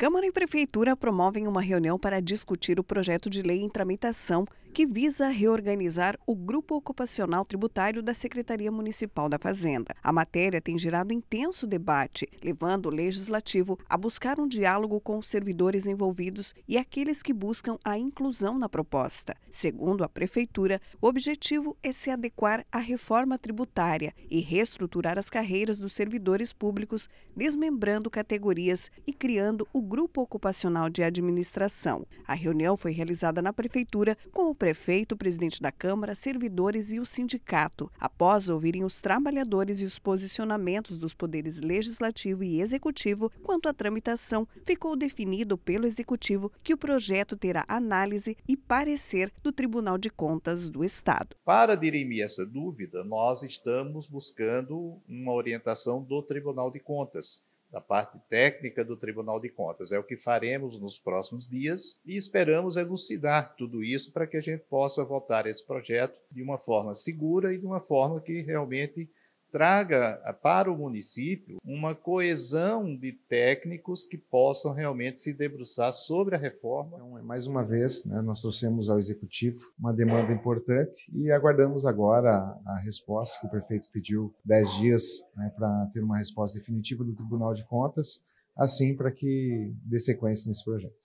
Câmara e Prefeitura promovem uma reunião para discutir o projeto de lei em tramitação que visa reorganizar o grupo ocupacional tributário da Secretaria Municipal da Fazenda. A matéria tem gerado intenso debate, levando o legislativo a buscar um diálogo com os servidores envolvidos e aqueles que buscam a inclusão na proposta. Segundo a Prefeitura, o objetivo é se adequar à reforma tributária e reestruturar as carreiras dos servidores públicos, desmembrando categorias e criando o Grupo Ocupacional de Administração. A reunião foi realizada na Prefeitura com o prefeito, o presidente da Câmara, servidores e o sindicato, após ouvirem os trabalhadores e os posicionamentos dos poderes legislativo e executivo quanto à tramitação, ficou definido pelo executivo que o projeto terá análise e parecer do Tribunal de Contas do Estado. Para dirimir essa dúvida, nós estamos buscando uma orientação do Tribunal de Contas da parte técnica do Tribunal de Contas. É o que faremos nos próximos dias e esperamos elucidar tudo isso para que a gente possa votar esse projeto de uma forma segura e de uma forma que realmente traga para o município uma coesão de técnicos que possam realmente se debruçar sobre a reforma. Então, é mais uma vez, né, nós trouxemos ao Executivo uma demanda importante e aguardamos agora a, resposta que o prefeito pediu 10 dias né, para ter uma resposta definitiva do Tribunal de Contas, assim para que dê sequência nesse projeto.